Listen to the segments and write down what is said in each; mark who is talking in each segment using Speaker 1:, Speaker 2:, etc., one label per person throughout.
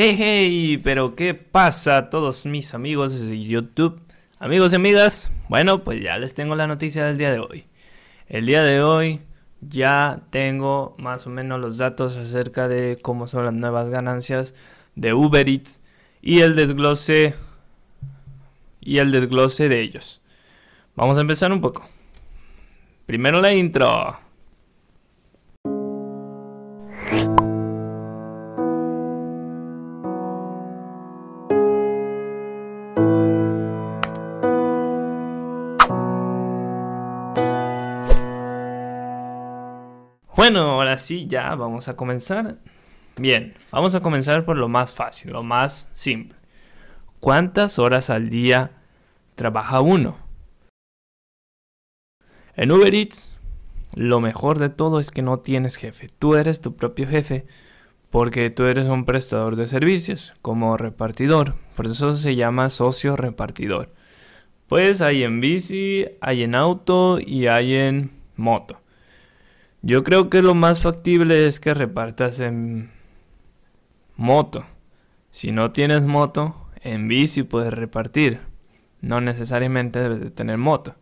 Speaker 1: Hey, hey, pero ¿qué pasa todos mis amigos de YouTube? Amigos y amigas, bueno, pues ya les tengo la noticia del día de hoy. El día de hoy ya tengo más o menos los datos acerca de cómo son las nuevas ganancias de Uber Eats y el desglose y el desglose de ellos. Vamos a empezar un poco. Primero la intro. Bueno, ahora sí, ya vamos a comenzar. Bien, vamos a comenzar por lo más fácil, lo más simple. ¿Cuántas horas al día trabaja uno? En Uber Eats, lo mejor de todo es que no tienes jefe. Tú eres tu propio jefe porque tú eres un prestador de servicios como repartidor. Por eso se llama socio repartidor. Pues hay en bici, hay en auto y hay en moto. Yo creo que lo más factible es que repartas en moto. Si no tienes moto, en bici puedes repartir. No necesariamente debes de tener moto.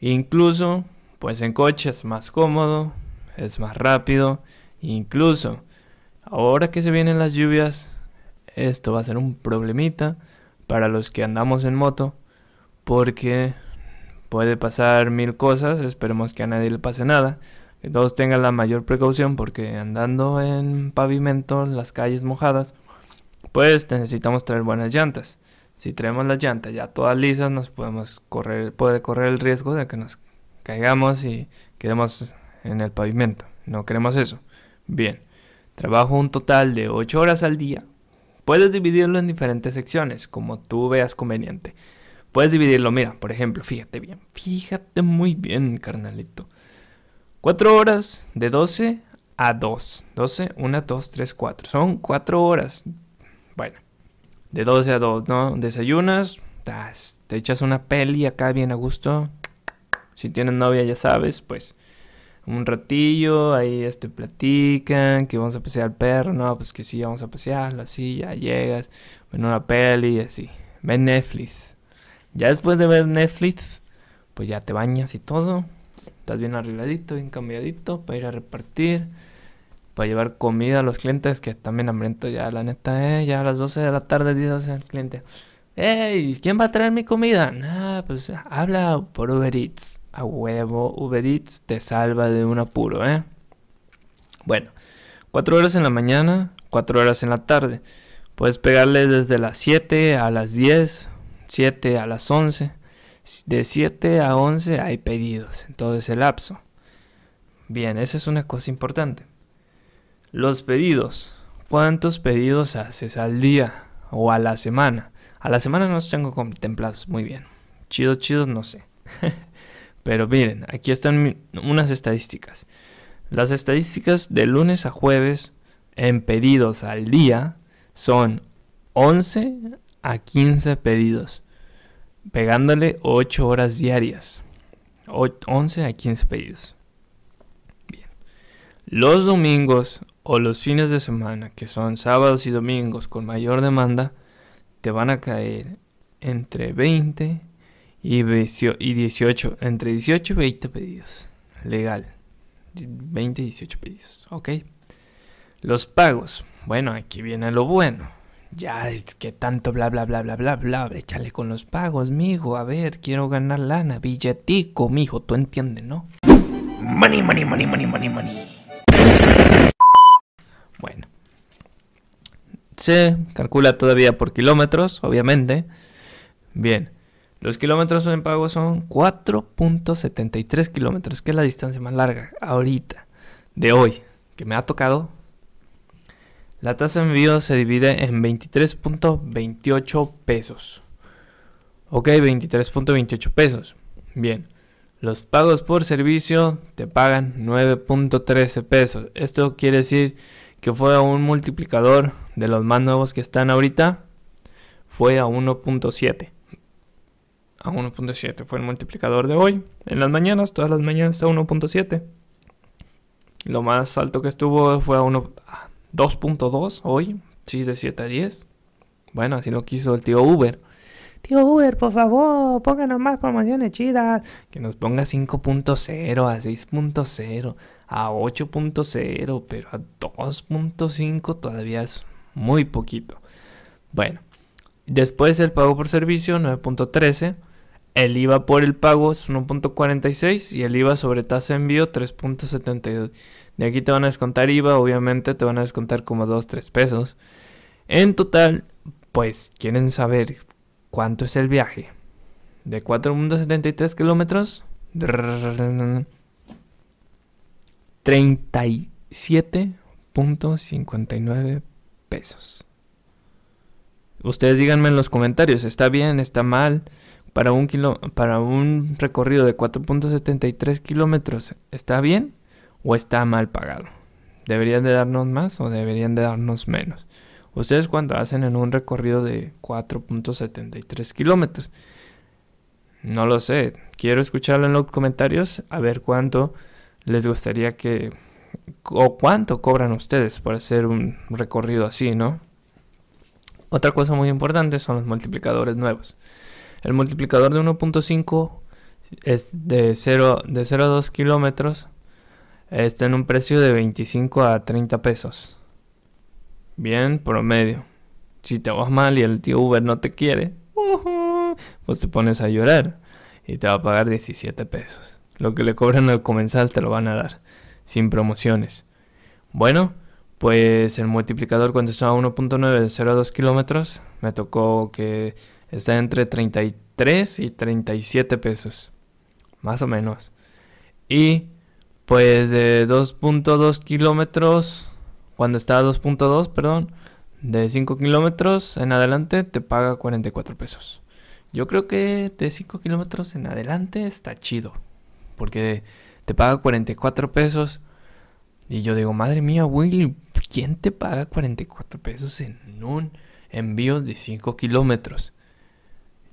Speaker 1: Incluso, pues en coche es más cómodo, es más rápido. Incluso, ahora que se vienen las lluvias, esto va a ser un problemita para los que andamos en moto. Porque puede pasar mil cosas, esperemos que a nadie le pase nada todos tengan la mayor precaución porque andando en pavimento, en las calles mojadas, pues necesitamos traer buenas llantas. Si traemos las llantas ya todas lisas, nos podemos correr, puede correr el riesgo de que nos caigamos y quedemos en el pavimento. No queremos eso. Bien, trabajo un total de 8 horas al día. Puedes dividirlo en diferentes secciones, como tú veas conveniente. Puedes dividirlo, mira, por ejemplo, fíjate bien, fíjate muy bien, carnalito. 4 horas de 12 a 2. 12, 1, 2, 3, 4. Son 4 horas. Bueno, de 12 a 2, ¿no? Desayunas, te echas una peli acá bien a gusto. Si tienes novia, ya sabes, pues un ratillo, ahí este, platican, que vamos a pasear al perro, no, pues que sí, vamos a pasearlo, así, ya llegas, ven una peli, así, ven Netflix. Ya después de ver Netflix, pues ya te bañas y todo, Estás bien arregladito, bien cambiadito para ir a repartir, para llevar comida a los clientes que están bien hambrientos ya, la neta, eh, ya a las 12 de la tarde dice al cliente, ¡Ey! ¿quién va a traer mi comida? Nah, pues habla por Uber Eats. A huevo, Uber Eats te salva de un apuro, ¿eh? Bueno, 4 horas en la mañana, 4 horas en la tarde. Puedes pegarle desde las 7 a las 10, 7 a las 11 de 7 a 11 hay pedidos en todo ese lapso. Bien, esa es una cosa importante. Los pedidos. ¿Cuántos pedidos haces al día o a la semana? A la semana no los tengo contemplados muy bien. Chido, chido, no sé. Pero miren, aquí están unas estadísticas. Las estadísticas de lunes a jueves en pedidos al día son 11 a 15 pedidos pegándole 8 horas diarias. 11 a 15 pedidos. Bien. Los domingos o los fines de semana, que son sábados y domingos con mayor demanda, te van a caer entre 20 y 18, entre 18 y 20 pedidos. Legal. 20 y 18 pedidos. Ok. Los pagos. Bueno, aquí viene lo bueno ya es que tanto bla bla bla bla bla bla, échale con los pagos, mijo, a ver, quiero ganar lana, billetico, mijo, tú entiendes, ¿no? Money, money, money, money, money, money. Bueno. Se calcula todavía por kilómetros, obviamente. Bien. Los kilómetros en pago son 4.73 kilómetros, que es la distancia más larga ahorita, de hoy, que me ha tocado la tasa de envío se divide en 23.28 pesos. Ok, 23.28 pesos. Bien, los pagos por servicio te pagan 9.13 pesos. Esto quiere decir que fue a un multiplicador de los más nuevos que están ahorita. Fue a 1.7. A 1.7 fue el multiplicador de hoy. En las mañanas, todas las mañanas está a 1.7. Lo más alto que estuvo fue a 1. 2.2 hoy, sí, de 7 a 10. Bueno, así lo quiso el tío Uber. Tío Uber, por favor, pónganos más promociones chidas. Que nos ponga 5.0, a 6.0, a 8.0, pero a 2.5 todavía es muy poquito. Bueno, después el pago por servicio 9.13 el IVA por el pago es 1.46 y el IVA sobre tasa de envío 3.72. De aquí te van a descontar IVA, obviamente te van a descontar como 2, 3 pesos. En total, pues quieren saber cuánto es el viaje. De 4.73 kilómetros, 37.59 pesos. Ustedes díganme en los comentarios, ¿está bien? ¿Está mal? para un, kilo, para un recorrido de 4.73 kilómetros está bien o está mal pagado. ¿Deberían de darnos más o deberían de darnos menos? Ustedes cuánto hacen en un recorrido de 4.73 kilómetros. No lo sé. Quiero escucharlo en los comentarios a ver cuánto les gustaría que... o cuánto cobran ustedes por hacer un recorrido así, ¿no? Otra cosa muy importante son los multiplicadores nuevos. El multiplicador de 1.5 es de 0, de 0 a 2 kilómetros. Está en un precio de 25 a 30 pesos. Bien, promedio. Si te vas mal y el tío Uber no te quiere, pues te pones a llorar y te va a pagar 17 pesos. Lo que le cobran al comensal te lo van a dar, sin promociones. Bueno, pues el multiplicador cuando estaba a 1.9 de 0 a 2 kilómetros, me tocó que está entre 33 y 37 pesos, más o menos. Y pues de 2.2 kilómetros, cuando está a 2.2, perdón, de 5 kilómetros en adelante te paga 44 pesos. Yo creo que de 5 kilómetros en adelante está chido, porque te paga 44 pesos. Y yo digo, madre mía, Will, ¿quién te paga 44 pesos en un envío de 5 kilómetros?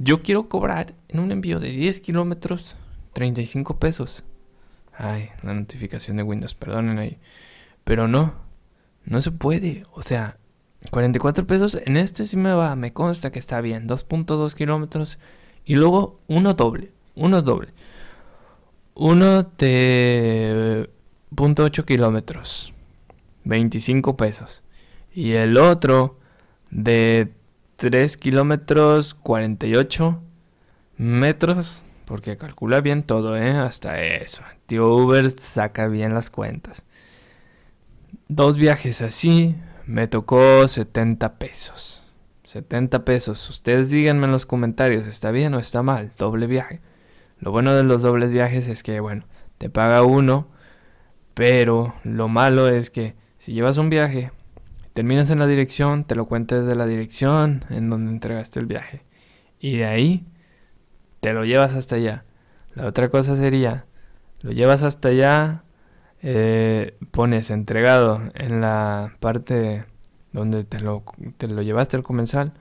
Speaker 1: Yo quiero cobrar en un envío de 10 kilómetros 35 pesos. Ay, la notificación de Windows, perdonen ahí. Pero no, no se puede. O sea, 44 pesos en este sí me va, me consta que está bien. 2.2 kilómetros y luego uno doble, uno doble. Uno de 0.8 kilómetros, 25 pesos. Y el otro de 3 kilómetros 48 metros. Porque calcula bien todo, ¿eh? Hasta eso. Tío Uber saca bien las cuentas. Dos viajes así me tocó 70 pesos. 70 pesos. Ustedes díganme en los comentarios, ¿está bien o está mal? Doble viaje. Lo bueno de los dobles viajes es que, bueno, te paga uno, pero lo malo es que si llevas un viaje terminas en la dirección, te lo cuentes de la dirección en donde entregaste el viaje. Y de ahí te lo llevas hasta allá. La otra cosa sería, lo llevas hasta allá, eh, pones entregado en la parte donde te lo, llevaste al comensal,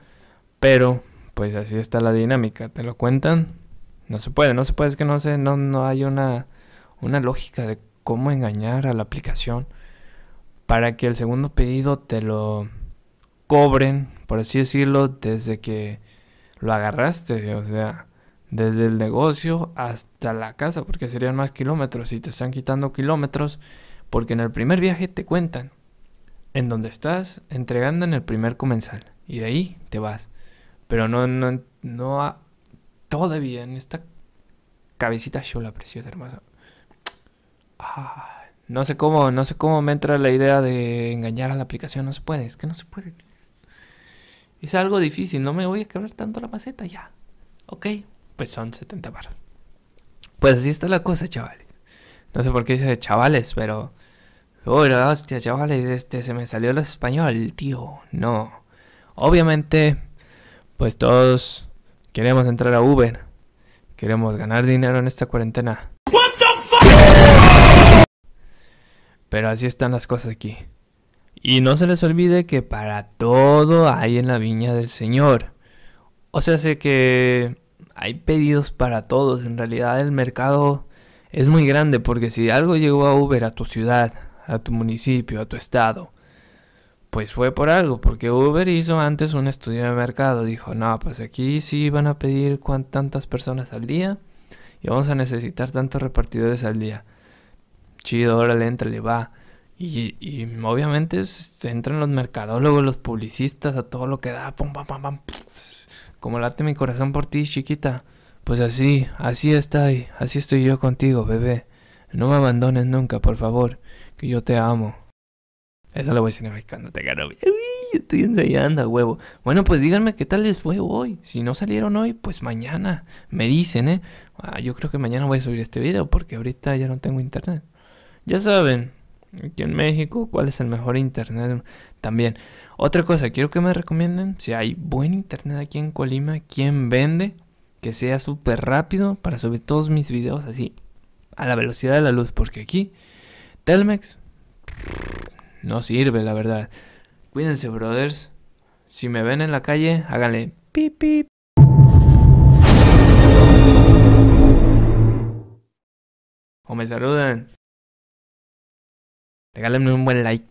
Speaker 1: pero pues así está la dinámica, te lo cuentan, no se puede, no se puede, es que no sé, no, no hay una, una lógica de cómo engañar a la aplicación para que el segundo pedido te lo cobren, por así decirlo, desde que lo agarraste, o sea, desde el negocio hasta la casa, porque serían más kilómetros y te están quitando kilómetros, porque en el primer viaje te cuentan en donde estás entregando en el primer comensal y de ahí te vas. Pero no, no, no todavía en esta cabecita yo la preciosa hermosa. Ah. No sé cómo, no sé cómo me entra la idea de engañar a la aplicación. No se puede, es que no se puede. Es algo difícil, no me voy a quebrar tanto la maceta ya. Ok, pues son 70 barras. Pues así está la cosa, chavales. No sé por qué dice chavales, pero... Oh, hostia, chavales, este, se me salió el español, tío. No. Obviamente, pues todos queremos entrar a Uber. Queremos ganar dinero en esta cuarentena. Pero así están las cosas aquí. Y no se les olvide que para todo hay en la viña del Señor. O sea, sé que hay pedidos para todos. En realidad el mercado es muy grande porque si algo llegó a Uber a tu ciudad, a tu municipio, a tu estado, pues fue por algo, porque Uber hizo antes un estudio de mercado. Dijo, no, pues aquí sí van a pedir tantas personas al día y vamos a necesitar tantos repartidores al día chido, ahora le entra, le va. Y, y obviamente pues, entran los mercadólogos, los publicistas, a todo lo que da, pum, pam, pam, pam. Como late mi corazón por ti, chiquita. Pues así, así estoy, así estoy yo contigo, bebé. No me abandones nunca, por favor, que yo te amo. Eso lo voy a decir te gano. Estoy ensayando huevo. Bueno, pues díganme qué tal les fue hoy. Si no salieron hoy, pues mañana. Me dicen, ¿eh? Ah, yo creo que mañana voy a subir este video porque ahorita ya no tengo internet. Ya saben, aquí en México, cuál es el mejor internet también. Otra cosa, quiero que me recomienden si hay buen internet aquí en Colima, quién vende, que sea súper rápido para subir todos mis videos así a la velocidad de la luz, porque aquí Telmex no sirve, la verdad. Cuídense, brothers. Si me ven en la calle, háganle pip O me saludan. Regálenme un buen like.